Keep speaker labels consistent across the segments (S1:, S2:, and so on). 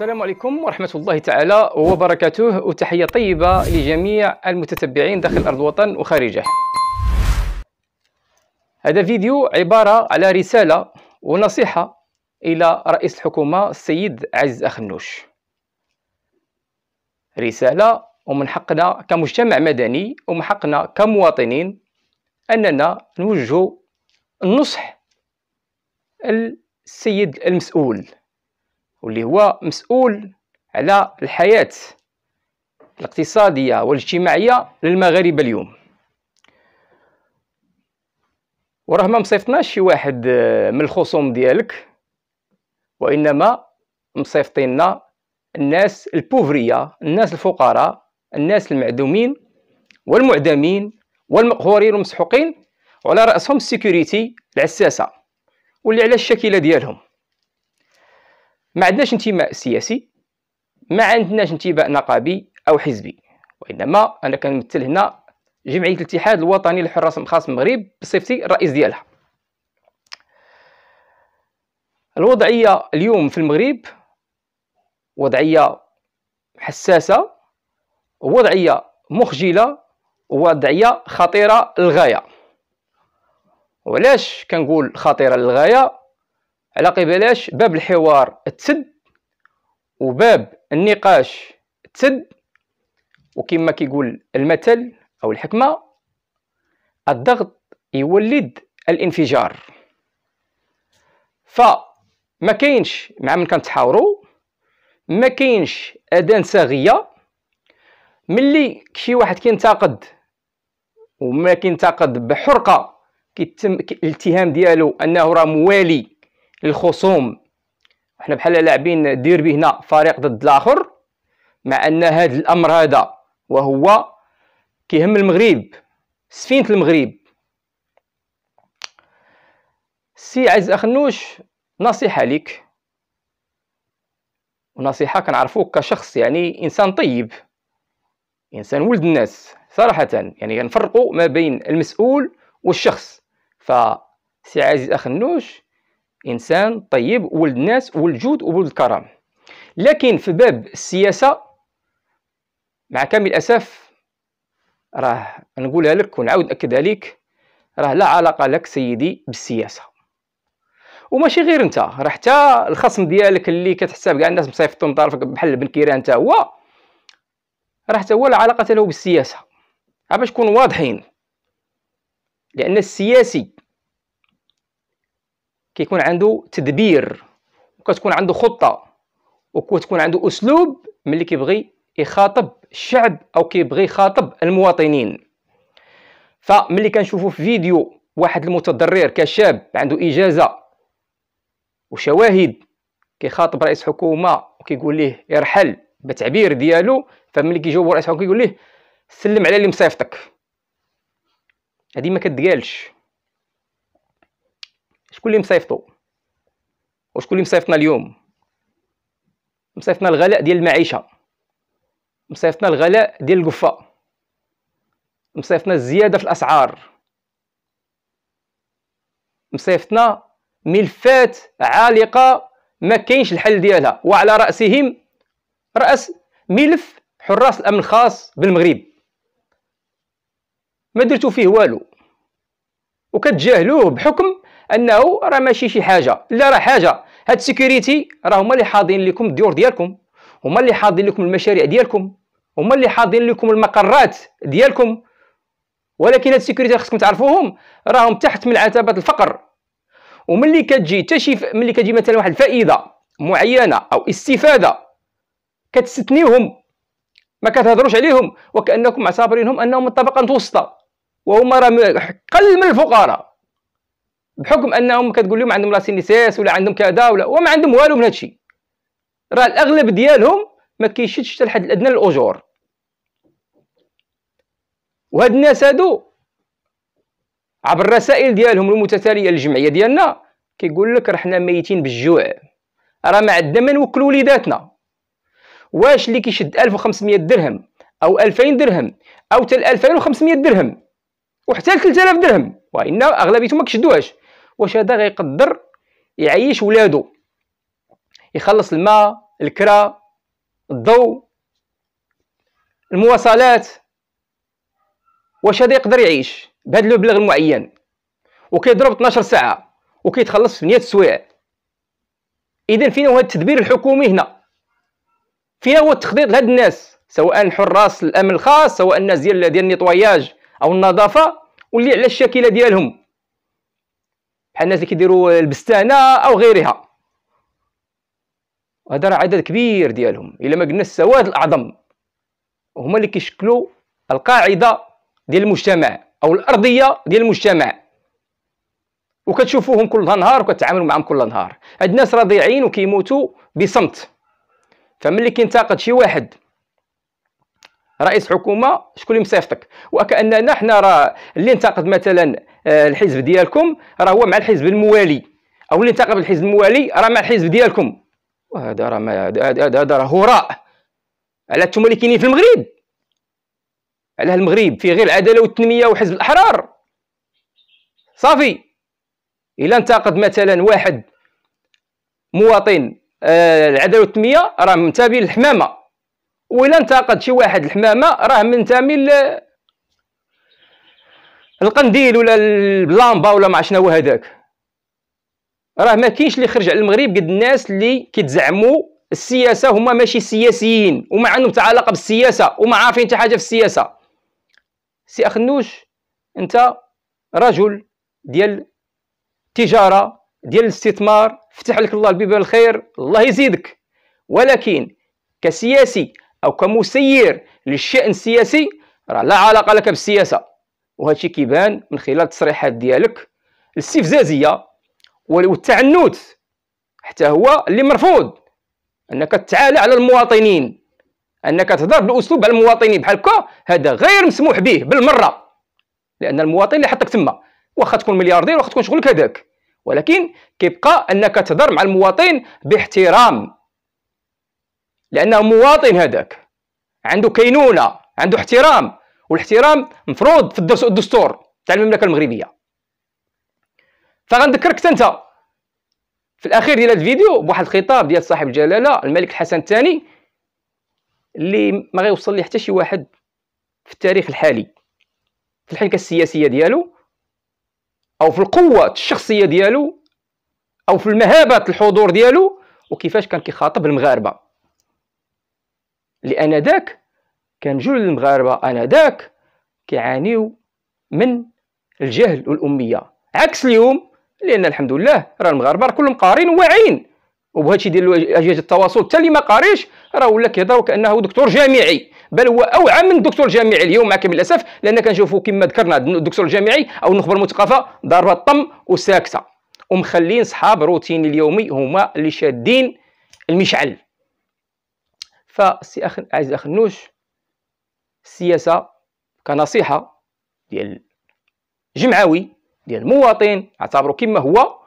S1: السلام عليكم ورحمة الله تعالى وبركاته وتحية طيبة لجميع المتتبعين داخل أرض الوطن وخارجه هذا فيديو عبارة على رسالة ونصيحة إلى رئيس الحكومة السيد عز أخنوش رسالة ومن حقنا كمجتمع مدني ومن حقنا كمواطنين أننا نوجه النصح السيد المسؤول واللي هو مسؤول على الحياة الاقتصادية والاجتماعية للمغاربة اليوم وراه ما مصيفطناش شي واحد آه، من الخصوم ديالك وإنما مصيفطينا الناس البوفرية الناس الفقراء الناس المعدومين والمعدمين والمقهورين والمسحوقين وعلى رأسهم السيكوريتي العساسة واللي على الشكلة ديالهم ما عندناش انتماء سياسي ما عندناش انتماء نقابي او حزبي وانما انا كنمثل هنا جمعيه الاتحاد الوطني للحراس الخاص المغرب بصفتي الرئيس ديالها الوضعيه اليوم في المغرب وضعيه حساسه وضعيه مخجله وضعيه خطيره للغايه وعلاش كنقول خطيره للغايه على قبلاش باب الحوار تسد وباب النقاش تسد وكما كيقول المثل او الحكمه الضغط يولد الانفجار فما كاينش مع من كنتحاوروا ما كاينش اذان صاغيه ملي شي واحد كينتقد وما كينتقد بحرقه كيتم الاتهام ديالو انه راه موالي الخصوم احنا بحال لاعبين ديربي هنا فريق ضد الاخر مع ان هذا الامر هذا وهو كيهم المغرب سفينه المغرب سي عز اخنوش نصيحه ليك ونصيحه كنعرفوك كشخص يعني انسان طيب انسان ولد الناس صراحه يعني نفرقوا ما بين المسؤول والشخص فسي عزيز اخنوش انسان طيب ولد ناس ولد جود وولد كرم لكن في باب السياسه مع كامل الاسف راه نقولها لك ونعاود ناكد عليك راه لا علاقه لك سيدي بالسياسه وماشي غير انت راه حتى الخصم ديالك اللي كتحسب كاع الناس مصيفطو من طرفك بحال بن كيران حتى هو راه حتى هو لا علاقه له بالسياسه باش نكون واضحين لان السياسي كيكون عنده تدبير وكتكون عنده خطه وكتكون عنده اسلوب ملي كيبغي يخاطب الشعب او كيبغي يخاطب المواطنين فملي كنشوفوا في فيديو واحد المتضرر كشاب عنده اجازه وشواهد كيخاطب رئيس حكومه وكيقول ليه ارحل بتعبير ديالو فملي كيجاوب رئيس الحكومه كيقول ليه سلم على اللي مصيفطك هذه ما كتقالش شكون اللي مصيفطو وشكون اللي مصيفطنا اليوم مصيفطنا الغلاء ديال المعيشه مصيفطنا الغلاء ديال القفه مصيفطنا الزياده في الاسعار مصيفطنا ملفات عالقه ما كاينش الحل ديالها وعلى راسهم راس ملف حراس الامن الخاص بالمغرب ما درتو فيه والو وكتجاهلوه بحكم انه راه ماشي شي حاجه لا راه حاجه هاد السيكوريتي راه هما اللي حاضرين لكم الديور ديالكم هما اللي حاضرين لكم المشاريع ديالكم هما اللي حاضرين لكم المقرات ديالكم ولكن هاد السيكوريتي خصكم تعرفوهم راهم تحت من عتبه الفقر وملي كتجي حتى شي ملي كتجي مثلا واحد الفائده معينه او استفاده كتستنيوهم ما كتهضروش عليهم وكانكم معتبرينهم انهم من الطبقه المتوسطه وهما راه قل من الفقراء بحكم انهم كتقول لهم عندهم سينيسيس ولا عندهم كذا ولا وما عندهم والو من هادشي راه الاغلب ديالهم ما كيشدش حتى الحد الادنى للاجور وهاد الناس هادو عبر الرسائل ديالهم المتتاليه للجمعيه ديالنا كيقول لك راه حنا ميتين بالجوع راه ما عندنا ما نوكلوا وليداتنا واش اللي كيشد 1500 درهم او 2000 درهم او حتى 2500 درهم وحتى 3000 درهم وان اغلبيتهم ما كيشدوهاش واش هذا غيقدر يعيش ولادو يخلص الماء الكرا الضوء المواصلات واش هذا يقدر يعيش بهذا المبلغ المعين وكيضرب 12 ساعه وكيتخلص في 100 سوايع اذا فين هو التدبير الحكومي هنا فين هو التخطيط لهاد الناس سواء حراس الامن الخاص سواء الناس ديال ديال النيطواياج او النظافه واللي على الشاكلة ديالهم بحال الناس اللي كيديروا البستانه او غيرها هذا راه عدد كبير ديالهم الا ما قلنا السواد الاعظم هما اللي كيشكلوا القاعده ديال المجتمع او الارضيه ديال المجتمع وكتشوفوهم كل نهار وكتعاملوا معهم كل نهار هاد الناس راه ضايعين وكيموتوا بصمت فملي كينتقد شي واحد رئيس حكومه شكون اللي مصيفطك وكاننا حنا راه اللي انتقد مثلا آه، الحزب ديالكم راه هو مع الحزب الموالي او اللي انتخب الحزب الموالي راه مع الحزب ديالكم وهذا راه هذا راه هراء على انتم اللي كاينين في المغرب على المغرب فيه غير العداله والتنميه وحزب الاحرار صافي الا انتقد مثلا واحد مواطن آه العداله والتنميه راه منتمي للحمامه والا انتقد شي واحد الحمامه راه منتمي القنديل ولا اللامبا ولا ما شنو هذاك راه ما كاينش اللي خرج على المغرب قد الناس اللي كيتزعموا السياسه هما ماشي سياسيين وما عندهم حتى علاقه بالسياسه وما عارفين حتى حاجه في السياسه سي اخنوش انت رجل ديال التجاره ديال الاستثمار فتح لك الله البيب الخير الله يزيدك ولكن كسياسي او كمسير للشان السياسي راه لا علاقه لك بالسياسه وهادشي كيبان من خلال التصريحات ديالك الاستفزازيه والتعنت حتى هو اللي مرفوض انك تعالى على المواطنين انك تهضر بالاسلوب على المواطنين بحال هكا هذا غير مسموح به بالمره لان المواطن اللي حطك تما واخا تكون ملياردير واخا تكون شغلك هذاك ولكن كيبقى انك تهضر مع المواطن باحترام لانه مواطن هذاك عنده كينونه عنده احترام والاحترام مفروض في الدستور تاع المملكه المغربيه فغنذكرك حتى انت في الاخير ديال هذا الفيديو بواحد الخطاب ديال صاحب الجلاله الملك الحسن الثاني اللي ما غيوصل ليه حتى شي واحد في التاريخ الحالي في الحنكه السياسيه ديالو او في القوه الشخصيه ديالو او في المهابه الحضور ديالو وكيفاش كان كيخاطب المغاربه لان ذاك كان جل المغاربه انذاك كيعانيو من الجهل والاميه عكس اليوم لان الحمد لله راه المغاربه راه كلهم قارين وواعيين وبهادشي ديال اجهزه التواصل حتى اللي ما قاريش راه ولا كيهضروا كانه دكتور جامعي بل هو اوعى من الدكتور الجامعي اليوم مع كامل الاسف لان كنشوفوا كما ذكرنا الدكتور الجامعي او النخبه المثقفه ضاربه الطم وساكته ومخلين صحاب روتين اليومي هما اللي شادين المشعل فسي اخ عايز اخ نوش السياسه كنصيحه ديال جمعوي ديال المواطن اعتبره كما هو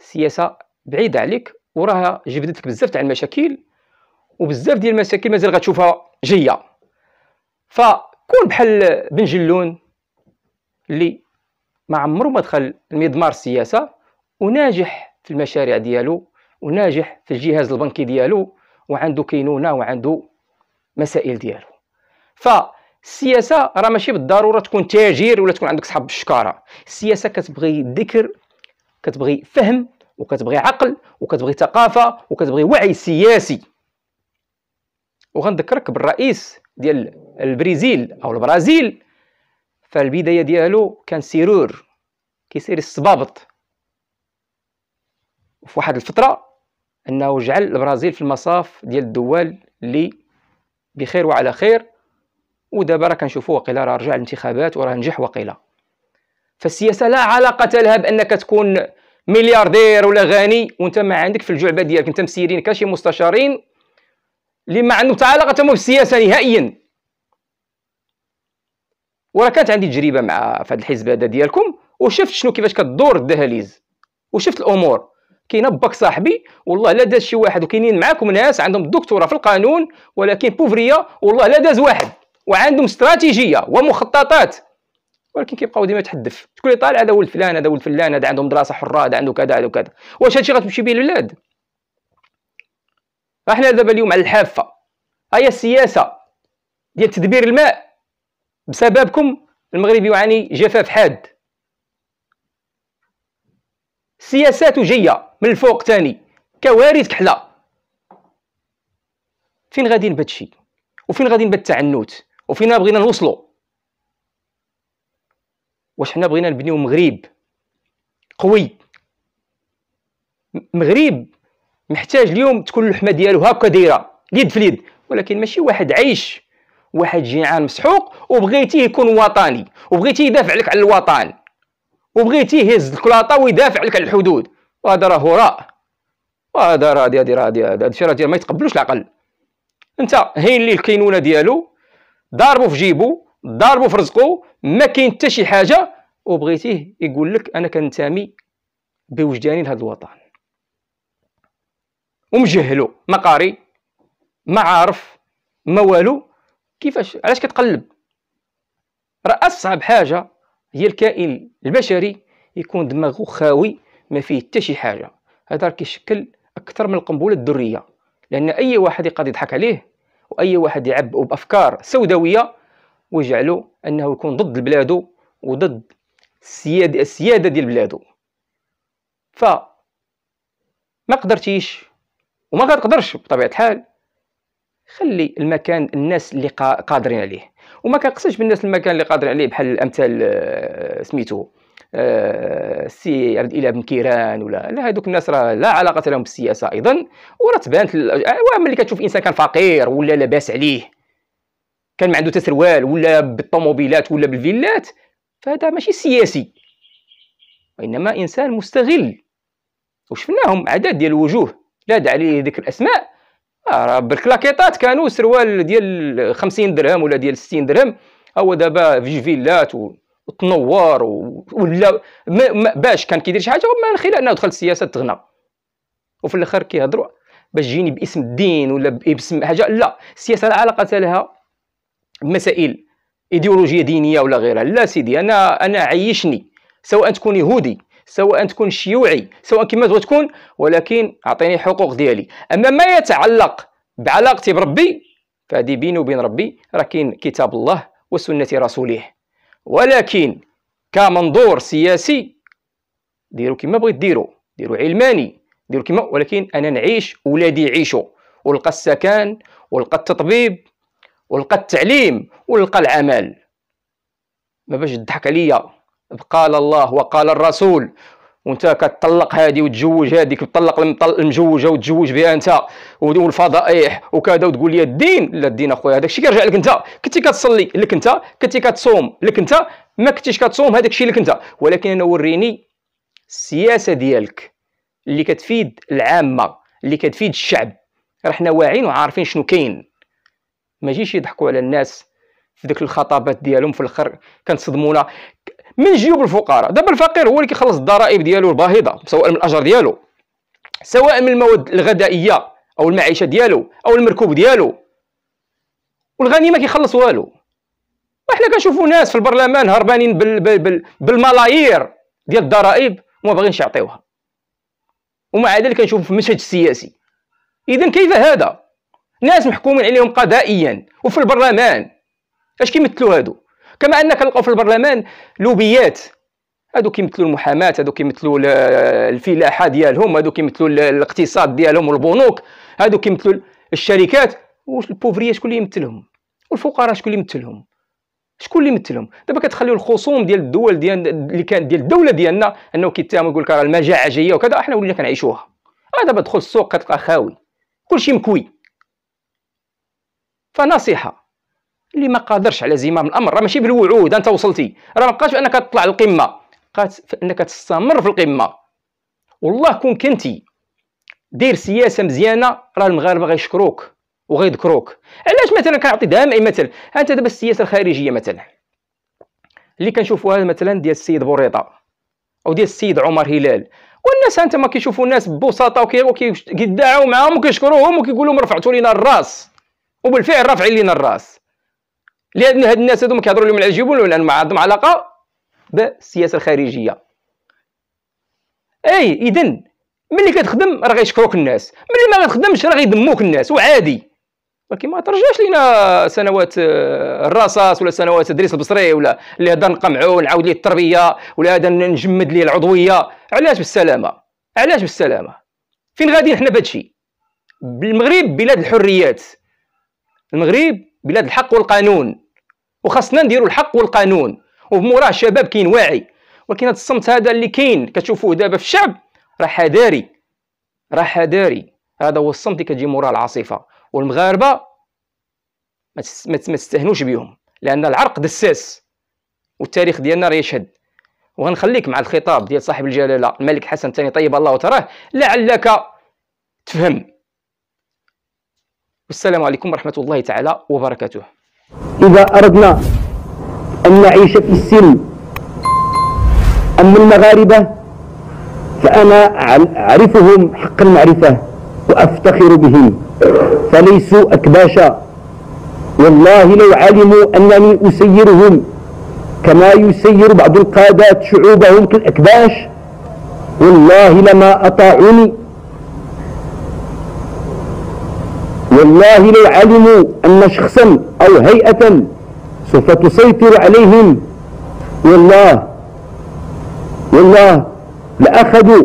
S1: السياسه بعيده عليك وراها جبدت لك بزاف تاع المشاكل وبزاف ديال المشاكل مازال غتشوفها جايه فكون بحال بن جلون اللي ما عمرو ما دخل المضمار السياسه وناجح في المشاريع ديالو وناجح في الجهاز البنكي ديالو وعنده كينونه وعنده مسائل ديالو فالسياسه راه ماشي بالضروره تكون تاجر ولا تكون عندك صحاب الشكاره السياسه كتبغي ذكر كتبغي فهم وكتبغي عقل وكتبغي ثقافه وكتبغي وعي سياسي وغنذكرك بالرئيس ديال البرازيل او البرازيل فالبدايه ديالو كان سيرور كيسير الصبابط وفي واحد الفتره انه جعل البرازيل في المصاف ديال الدول اللي بخير وعلى خير ودابا راه كنشوفوا وقيلا راه رجع الانتخابات وراه نجح وقيلا فالسياسه لا علاقه لها بانك تكون ملياردير ولا غني وانت ما عندك في الجعبه ديالك انت مسيرين كشي مستشارين اللي ما عندهم علاقه بالسياسه نهائيا وراه كانت عندي تجربه مع في هذا الحزب هذا ديالكم وشفت شنو كيفاش كدور الدهاليز وشفت الامور كاين باك صاحبي والله لا داز شي واحد وكاينين معاكم ناس عندهم دكتوراه في القانون ولكن بوفريه والله لا داز واحد وعندهم استراتيجيه ومخططات ولكن كيبقاو ديما تحدف شكون اللي طالع هذا ولد فلان هذا ولد فلان هذا عندهم دراسه حره هذا عنده كذا هذا كذا واش هادشي غتمشي به البلاد احنا دابا اليوم على الحافه هي السياسه ديال تدبير الماء بسببكم المغرب يعاني جفاف حاد سياسات جايه من الفوق تاني كوارث كحله فين غادي نبات وفين غادي نبات التعنت وفينا بغينا نوصلوا واش حنا بغينا نبنيو مغرب قوي مغرب محتاج اليوم تكون اللحمه ديالو هكا دايره يد في اليد ولكن ماشي واحد عايش واحد جيعان مسحوق وبغيتيه يكون وطني وبغيتيه يدافع لك على الوطن وبغيتيه يهز الكلاطه ويدافع لك على الحدود وهذا راه هراء وهذا راه هذه هذا هذه الشيء راه ما يتقبلوش العقل انت هاين اللي الكينونه ديالو ضاربو في جيبو ضاربو في رزقو ما كاين حتى شي حاجه وبغيتيه يقول لك انا كنتمي بوجداني لهذا الوطن ومجهلو ما قاري ما عارف ما والو كيفاش علاش كتقلب راه اصعب حاجه هي الكائن البشري يكون دماغه خاوي ما فيه حتى شي حاجه هذا كيشكل اكثر من القنبله الذريه لان اي واحد يقدر يضحك عليه واي واحد يعب بافكار سوداويه ويجعلو انه يكون ضد بلادو وضد السياده السياده ديال بلادو ف ما قدرتيش وما غتقدرش بطبيعه الحال خلي المكان الناس اللي قادرين عليه وما كنقصش بالناس المكان اللي قادرين عليه بحال الامثال آه، سميتو السي آه، عبد يعني الى بن كيران ولا لا هذوك الناس راه لا علاقه لهم بالسياسه ايضا وراه تبانت آه، ملي كتشوف انسان كان فقير ولا لاباس عليه كان ما عنده تسروال ولا بالطوموبيلات ولا بالفيلات فهذا ماشي سياسي وانما انسان مستغل وشفناهم عدد ديال الوجوه لا داعي لذكر الاسماء آه، راه بالكلاكيطات كانوا سروال ديال 50 درهم ولا ديال 60 درهم هو دابا في فيلات و... وتنور ولا باش كان كيدير شي حاجه من خلال انه دخل السياسه تغنى وفي الاخر كيهضروا باش جيني باسم الدين ولا باسم حاجه لا السياسه لا علاقه لها مسائل ايديولوجيه دينيه ولا غيرها لا سيدي انا انا عيشني سواء تكون يهودي سواء تكون شيوعي سواء كما تبغى تكون ولكن اعطيني الحقوق ديالي اما ما يتعلق بعلاقتي بربي فهذه بيني وبين ربي راه كاين كتاب الله وسنه رسوله ولكن كمنظور سياسي ديروا كما بغيت ديروا ديروا علماني ديروا كما ولكن انا نعيش ولادي يعيشوا ولقى السكن ولقى التطبيب ولقى التعليم ولقى العمل ما باش تضحك عليا قال الله وقال الرسول وانت كتطلق هذه وتزوج هذيك تطلق المزوجه وتزوج بها انت والفضائح وكذا وتقول لي الدين لا الدين اخويا هذاك الشيء كيرجع لك انت كنتي كتصلي لك انت كنتي كتصوم لك انت ما كنتيش كتصوم هذاك الشيء لك انت ولكن انا وريني السياسه ديالك اللي كتفيد العامه اللي كتفيد الشعب راه حنا واعيين وعارفين شنو كاين ما يضحكوا على الناس في ديك الخطابات ديالهم في الاخر كنصدمونا من جيوب الفقراء دابا الفقير هو اللي كيخلص الضرائب ديالو الباهظه سواء من الاجر ديالو سواء من المواد الغذائيه او المعيشه ديالو او المركوب ديالو والغني ما كيخلص والو وحنا كنشوفوا ناس في البرلمان هربانين بال بال بال بالملايير ديال الضرائب وما باغينش يعطيوها ومع ذلك كنشوفوا في المشهد السياسي اذا كيف هذا ناس محكومين عليهم قضائيا وفي البرلمان اش كيمثلوا هادو كما ان كنلقاو في البرلمان لوبيات هادو كيمثلوا المحاماة هادو كيمثلوا الفلاحة ديالهم هادو كيمثلوا الاقتصاد ديالهم والبنوك هادو كيمثلوا الشركات البوفرية شكون اللي يمثلهم والفقراء شكون اللي يمثلهم شكون اللي يمثلهم دابا كتخليو الخصوم ديال الدول ديال اللي كانت ديال الدوله ديالنا انه كيتهم يقول لك راه المجاعه جايه وكذا احنا ولينا كنعيشوها اه دابا تدخل السوق كتلقى خاوي كلشي مكوي فنصيحه اللي ما قادرش على زمام الامر راه ماشي بالوعود انت وصلتي راه ما بقاش انك تطلع للقمه بقات انك تستمر في القمه والله كون كنتي دير سياسه مزيانه راه المغاربه غيشكروك وغيذكروك علاش مثلا كنعطي دائما مثل انت دابا السياسه الخارجيه مثلا اللي كنشوفوها مثلا ديال السيد بوريطه او ديال السيد عمر هلال والناس انت ما كيشوفوا الناس ببساطه كيدعوا معاهم وكيشكروهم وكيقولوا رفعتوا لينا الراس وبالفعل رافعين لينا الراس لان هاد الناس ما كيهضروا لهم على الجبن ولا ما عندهم علاقه بالسياسه الخارجيه اي اذا ملي كتخدم راه غيشكروك الناس ملي ما غتخدمش راه غيدموك الناس وعادي ولكن ما ترجعش لينا سنوات آه، الرصاص ولا سنوات تدريس البصري ولا اللي هذا نقمعو ونعاود ليه التربيه ولا هذا نجمد ليه العضويه علاش بالسلامه علاش بالسلامه فين غاديين حنا بهادشي المغرب بلاد الحريات المغرب بلاد الحق والقانون وخاصنا نديروا الحق والقانون وموراه الشباب كاين واعي ولكن هذا الصمت هذا اللي كاين كتشوفوه دابا في الشعب راه حذاري راه حذاري هذا هو الصمت اللي كتجي موراه العاصفه والمغاربه ما تستهنوش بهم لان العرق دساس والتاريخ ديالنا راه يشهد وغنخليك مع الخطاب ديال صاحب الجلاله الملك حسن الثاني طيب الله وتراه لعلك تفهم والسلام عليكم ورحمه الله تعالى وبركاته اذا اردنا ان نعيش في السلم اما المغاربه فانا اعرفهم حق المعرفه وافتخر بهم فليسوا اكباشا والله لو علموا انني اسيرهم كما يسير بعض القادات شعوبهم كالاكباش والله لما اطاعوني والله لو علموا أن شخصا أو هيئة سوف تسيطر عليهم والله والله لأخذوا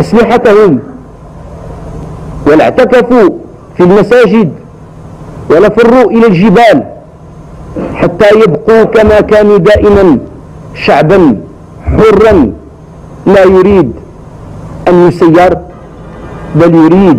S1: أسلحتهم ولاعتكفوا في المساجد ولفروا إلى الجبال حتى يبقوا كما كانوا دائما شعبا حرا لا يريد أن يسير بل يريد